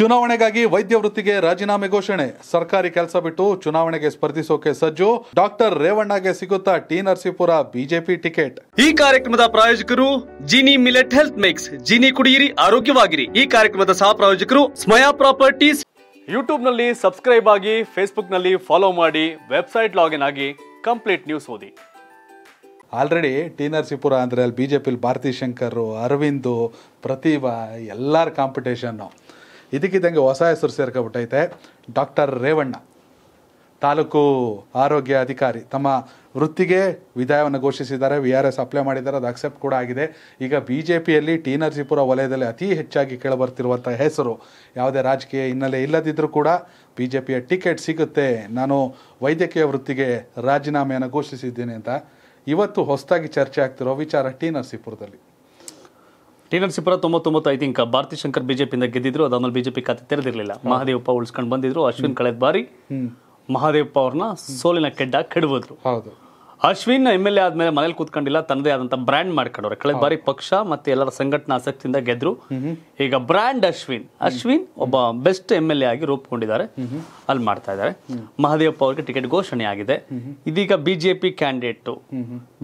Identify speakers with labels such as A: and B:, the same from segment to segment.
A: ಚುನಾವಣೆಗಾಗಿ ವೈದ್ಯ ವೃತ್ತಿಗೆ ರಾಜೀನಾಮೆ ಘೋಷಣೆ ಸರ್ಕಾರಿ ಕೆಲಸ ಬಿಟ್ಟು ಚುನಾವಣೆಗೆ ಸ್ಪರ್ಧಿಸೋಕೆ ಸಜ್ಜು ಡಾಕ್ಟರ್ ರೇವಣ್ಣಗೆ ಸಿಗುತ್ತಾ ಟಿ ನರಸೀಪುರ ಬಿಜೆಪಿ ಟಿಕೆಟ್
B: ಈ ಕಾರ್ಯಕ್ರಮದ ಪ್ರಾಯೋಜಕರು Jini millet health mix Jini ಕುಡಿಯಿರಿ ಆರೋಗ್ಯವಾಗಿರಿ ಈ ಕಾರ್ಯಕ್ರಮದ ಸಹ ಪ್ರಾಯೋಜಕರು ಸ್ಮಯಾ ಪ್ರಾಪರ್ಟೀಸ್ ಯೂಟ್ಯೂಬ್ ನಲ್ಲಿ ಸಬ್ಸ್ಕ್ರೈಬ್ ಆಗಿ ಫೇಸ್ಬುಕ್ ನಲ್ಲಿ ಫಾಲೋ ಮಾಡಿ ವೆಬ್ಸೈಟ್ ಲಾಗಿನ್ ಆಗಿ ಕಂಪ್ಲೀಟ್ ನ್ಯೂಸ್ ಓದಿ
A: ಆಲ್ರೆಡಿ ಟಿ ನರಸೀಪುರ ಅಂದರೆ ಅಲ್ಲಿ ಬಿ ಜೆ ಪಿಲಿ ಭಾರತಿ ಶಂಕರು ಅರವಿಂದು ಪ್ರತಿಭಾ ಎಲ್ಲರ ಕಾಂಪಿಟೇಷನ್ನು ಇದಕ್ಕಿದ್ದಂಗೆ ಹೊಸ ಹೆಸರು ಸೇರ್ಕೊಬಿಟ್ಟೈತೆ ಡಾಕ್ಟರ್ ರೇವಣ್ಣ ತಾಲೂಕು ಆರೋಗ್ಯ ಅಧಿಕಾರಿ ತಮ್ಮ ವೃತ್ತಿಗೆ ವಿದಾಯವನ್ನು ಘೋಷಿಸಿದ್ದಾರೆ ವಿ ಆರ್ ಎಸ್ ಅಪ್ಲೈ ಮಾಡಿದ್ದಾರೆ ಅದು ಅಕ್ಸೆಪ್ಟ್ ಕೂಡ ಆಗಿದೆ ಈಗ ಬಿ ಜೆ ಪಿಯಲ್ಲಿ ಟಿ ನರಸೀಪುರ ವಲಯದಲ್ಲಿ ಅತಿ ಹೆಚ್ಚಾಗಿ ಕೇಳಬರ್ತಿರುವಂಥ ಹೆಸರು ಯಾವುದೇ ರಾಜಕೀಯ ಹಿನ್ನೆಲೆ ಇಲ್ಲದಿದ್ದರೂ ಕೂಡ ಬಿ ಜೆ ಪಿಯ ಟಿಕೆಟ್ ಸಿಗುತ್ತೆ ನಾನು ವೈದ್ಯಕೀಯ ವೃತ್ತಿಗೆ ರಾಜೀನಾಮೆಯನ್ನು ಘೋಷಿಸಿದ್ದೇನೆ ಅಂತ ಇವತ್ತು ಹೊಸದಾಗಿ ಚರ್ಚೆ ಆಗ್ತಿರೋ ವಿಚಾರ ಟಿ ನರಸೀಪುರದಲ್ಲಿ
B: ಟಿ ನರಸೀಪುರ ತೊಂಬತ್ತೊಂಬತ್ತು ಐ ತಿಂಕ್ ಭಾರತಿ ಶಂಕರ್ ಬಿಜೆಪಿಯಿಂದ ಗೆದ್ದಿದ್ರು ಅದಾದ್ಮೇಲೆ ಬಿಜೆಪಿ ಖಾತೆ ತೆರೆದಿರಲಿಲ್ಲ ಮಹಾದೇವಪ್ಪ ಉಳಿಸ್ಕೊಂಡು ಬಂದಿದ್ರು ಅಶ್ವಿನ್ ಕಳೆದ ಬಾರಿ ಮಹಾದೇವಪ್ಪ ಅವ್ರನ್ನ ಸೋಲಿನ ಕೆಡ್ಡ ಕೆಡವಿದ್ರು ಹೌದು ಅಶ್ವಿನ್ ಎಮ್ ಎಲ್ ಎ ಆದ್ಮೇಲೆ ಮನೇಲಿ ಕೂತ್ಕೊಂಡಿಲ್ಲ ತನ್ನದೇ ಆದಂತ ಬ್ರ್ಯಾಂಡ್ ಮಾಡ್ಕೊಂಡವ್ರೆ ಕಳೆದ ಬಾರಿ ಪಕ್ಷ ಮತ್ತೆ ಎಲ್ಲರ ಸಂಘಟನಾ ಆಸಕ್ತಿಯಿಂದ ಗೆದ್ರು ಈಗ ಬ್ರ್ಯಾಂಡ್ ಅಶ್ವಿನ್ ಅಶ್ವಿನ್ ಒಬ್ಬ ಬೆಸ್ಟ್ ಎಮ್ ಎಲ್ ಎ ಆಗಿ ರೂಪುಗೊಂಡಿದ್ದಾರೆ ಅಲ್ಲಿ ಮಾಡ್ತಾ ಇದ್ದಾರೆ ಮಹದೇವಪ್ಪ ಅವರಿಗೆ ಟಿಕೆಟ್ ಘೋಷಣೆ ಆಗಿದೆ ಇದೀಗ ಬಿಜೆಪಿ ಕ್ಯಾಂಡಿಡೇಟ್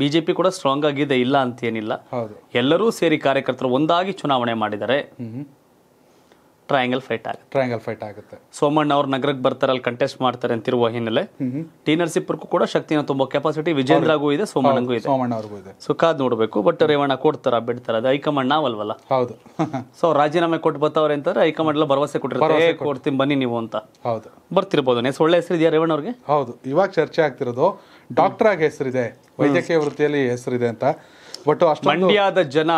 B: ಬಿಜೆಪಿ ಕೂಡ ಸ್ಟ್ರಾಂಗ್ ಆಗಿದೆ ಇಲ್ಲ ಅಂತ ಏನಿಲ್ಲ ಎಲ್ಲರೂ ಸೇರಿ ಕಾರ್ಯಕರ್ತರು ಒಂದಾಗಿ ಚುನಾವಣೆ ಮಾಡಿದ್ದಾರೆ ಟ್ರಯಾಂಗಲ್ ಫೈಟ್
A: ಆಗ ಟ್ರಯಾಂಗಲ್ ಫೈಟ್ ಆಗುತ್ತೆ
B: ಸೋಮಣ್ಣ ಅವರ ನಗರಕ್ಕೆ ಬರ್ತಾರೆ ಅಲ್ಲಿ ಕಂಟೆಸ್ಟ್ ಮಾಡ್ತಾರೆ ಅಂತಿರುವ ಹಿನ್ನೆಲೆ ಟಿ ನರ್ಸಿಪರ್ಕೂ ಕೂಡ ಶಕ್ತಿನ ತುಂಬೋ ಕೆಪಾಸಿಟಿ ವಿಜೇಂದ್ರಗೂ ಇದೆ ಸೋಮಣ್ಣಗೂ ಇದೆ
A: ಸೋಮಣ್ಣ ಅವರಿಗೂ ಇದೆ
B: ಸುಖಾಡ್ ನೋಡಬೇಕು ಬಟ್ ರೇವಣ್ಣಾ ಕೊಡ್ತಾರ ಬಿಡ್ತಾರ ಅದೈ ಹೈ ಕಮಾಂಡ ನ ಅವಲವಲ ಹೌದು ಸೋ ರಾಜಿನಾಮೆ ಕೊಟ್ಟು ಬತ್ತವರ ಅಂತಂದ್ರೆ ಹೈ ಕಮಾಂಡಲ ಬರವಸೆ
A: ಕೊಟ್ಟಿರುತ್ತಾರೆ ಕೊರ್ತೀನಿ ಬನ್ನಿ ನೀವು ಅಂತ ಹೌದು ಬರ್ತಿರಬಹುದು ನೆ ಸೊಳ್ಳ ಹೆಸರು ಇದ ರೇವಣ್ಣ ಅವರಿಗೆ ಹೌದು ಇವಾಗ ಚರ್ಚೆ ಆಗ್ತಿರೋ ಡಾಕ್ಟರಾಗೆ ಹೆಸರು ಇದೆ ವೈದ್ಯಕೀಯ ವೃತ್ತಿಯಲ್ಲಿ ಹೆಸರು ಇದೆ ಅಂತ ಮಂಡ್ಯದ
B: ಜನ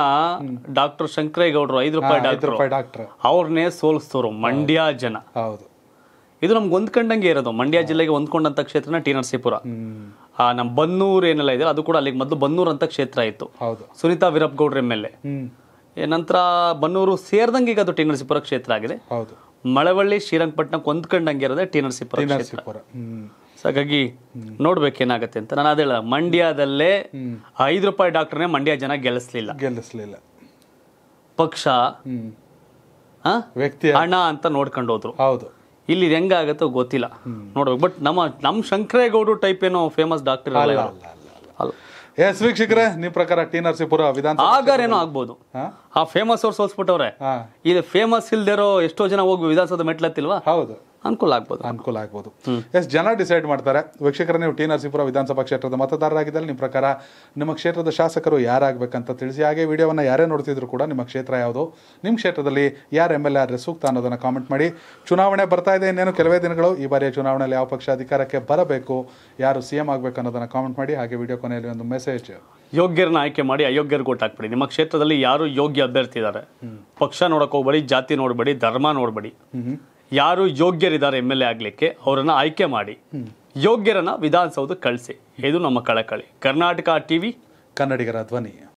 B: ಡಾಕ್ಟರ್ ಶಂಕರೇಗೌಡರು ಐದು ರೂಪಾಯಿ ಡಾಕ್ಟರ್ ಅವ್ರನ್ನೇ ಸೋಲಿಸ್ತವ್ರು ಮಂಡ್ಯ ಜನ ಹೌದು ಇದು ನಮ್ಗೆ ಹೊಂದ್ಕೊಂಡಂಗೆ ಇರೋದು ಮಂಡ್ಯ ಜಿಲ್ಲೆಗೆ ಹೊಂದ್ಕೊಂಡಂತ ಕ್ಷೇತ್ರ ಟಿ ನರಸೀಪುರ ಆ ನಮ್ಮ ಬನ್ನೂರ್ ಏನೆಲ್ಲ ಇದೆ ಅದು ಕೂಡ ಅಲ್ಲಿಗೆ ಮೊದಲು ಬನ್ನೂರ್ ಅಂತ ಕ್ಷೇತ್ರ ಇತ್ತು ಸುನಿತಾ ವೀರಪ್ಪ ಗೌಡ್ರ ಎಮ್ ಎಲ್ ಎ ನಂತರ ಬನ್ನೂರು ಸೇರ್ದಂಗೆ ಈಗ ಅದು ಟಿ ನರಸೀಪುರ ಕ್ಷೇತ್ರ ಆಗಿದೆ ಮಳವಳ್ಳಿ ಶ್ರೀರಂಗಪಟ್ಟಣಕ್ಕೆ ಹೊಂದ್ಕೊಂಡಂಗೆ ಇರೋದೇ ಟಿ ನರಸೀಪುರ ಕ್ಷೇತ್ರ ಸೊ ಹಾಗಾಗಿ ನೋಡ್ಬೇಕೇನಾಗತ್ತೆ ಅಂತ ನಾನು ಅದೇಳ ಮಂಡ್ಯದಲ್ಲೇ ಐದು ರೂಪಾಯಿ ಡಾಕ್ಟರ್ನೇ ಮಂಡ್ಯ ಜನ ಗೆಲ್ಲಿಸ್ಲಿಲ್ಲ ಗೆಲ್ಲಿಸ್ಲಿಲ್ಲ ಪಕ್ಷ ವ್ಯಕ್ತಿ ಹಣ ಅಂತ ನೋಡ್ಕೊಂಡು ಹೋದ್ರು ಹೌದು ಇಲ್ಲಿ ಹೆಂಗಾಗತ್ತೋ ಗೊತ್ತಿಲ್ಲ ನೋಡ್ಬೇಕು ಬಟ್ ನಮ್ಮ ನಮ್ಮ ಶಂಕರೇಗೌಡರು ಟೈಪ್ ಏನೋ ಫೇಮಸ್ ಡಾಕ್ಟರ್ ಎಸ್ ವೀಕ್ಷಕರೇ ನಿಮ್ಮ ಪ್ರಕಾರ ಟಿ ನರಸೀಪುರ ವಿಧಾನ ಏನೋ ಆಗ್ಬೋದು ಆ ಫೇಮಸ್ ಅವ್ರು ಸೋಲ್ಸ್ಬಿಟ್ಟವ್ರೆ ಇದು ಫೇಮಸ್ ಇಲ್ದಿರೋ ಎಷ್ಟೋ ಜನ ಹೋಗಿ
A: ವಿಧಾನಸೌಧ ಮೆಟ್ಲತ್ತಿಲ್ವಾ ಹೌದು ಅನುಕೂಲ ಆಗ್ಬೋದು ಅನುಕೂಲ ಆಗ್ಬೋದು ಎಸ್ ಜನ ಡಿಸೈಡ್ ಮಾಡ್ತಾರೆ ವೀಕ್ಷಕರ ನೀವು ಟಿ ನರಸೀಪುರ ವಿಧಾನಸಭಾ ಕ್ಷೇತ್ರದ ಮತದಾರರಾಗಿದ್ದಲ್ಲಿ ನಿಮ್ಮ ಪ್ರಕಾರ ನಿಮ್ಮ ಕ್ಷೇತ್ರದ ಶಾಸಕರು ಯಾರಾಗಬೇಕಂತ ತಿಳಿಸಿ ಹಾಗೆ ವಿಡಿಯೋವನ್ನು ಯಾರೇ ನೋಡ್ತಿದ್ರು ಕೂಡ ನಿಮ್ಮ ಕ್ಷೇತ್ರ ಯಾವುದು ನಿಮ್ಮ ಕ್ಷೇತ್ರದಲ್ಲಿ ಯಾರು ಎಂ ಎಲ್ ಎ ಆದರೆ ಸೂಕ್ತ ಅನ್ನೋದನ್ನು ಕಾಮೆಂಟ್ ಮಾಡಿ ಚುನಾವಣೆ ಬರ್ತಾ ಇದೆ ಇನ್ನೇನು ಕೆಲವೇ ದಿನಗಳು ಈ ಬಾರಿಯ ಚುನಾವಣೆಯಲ್ಲಿ ಯಾವ ಪಕ್ಷ ಅಧಿಕಾರಕ್ಕೆ ಬರಬೇಕು ಯಾರು ಸಿ ಎಂ ಆಗಬೇಕು ಅನ್ನೋದನ್ನು ಕಾಮೆಂಟ್ ಮಾಡಿ ಹಾಗೆ ವಿಡಿಯೋ ಕೊನೆಯಲ್ಲಿ ಒಂದು ಮೆಸೇಜ್
B: ಯೋಗ್ಯರನ್ನ ಆಯ್ಕೆ ಮಾಡಿ ಅಯೋಗ್ಯರು ಗೋಟ್ ಹಾಕ್ಬಿಡಿ ನಿಮ್ಮ ಕ್ಷೇತ್ರದಲ್ಲಿ ಯಾರು ಯೋಗ್ಯ ಅಭ್ಯರ್ಥಿ ಇದ್ದಾರೆ ಪಕ್ಷ ನೋಡಕ್ಕೆ ಹೋಗ್ಬೇಡಿ ಜಾತಿ ನೋಡಬೇಡಿ ಧರ್ಮ ನೋಡಬೇಡಿ ಯಾರು ಯೋಗ್ಯರಿದ್ದಾರೆ ಎಮ್ ಎಲ್ ಎ ಆಗಲಿಕ್ಕೆ ಅವರನ್ನು ಆಯ್ಕೆ ಮಾಡಿ ಯೋಗ್ಯರನ್ನ ವಿಧಾನಸೌಧ ಕಳಿಸಿ ಇದು ನಮ್ಮ ಕಳಕಳಿ ಕರ್ನಾಟಕ ಟಿವಿ ವಿ ಕನ್ನಡಿಗರ ಧ್ವನಿ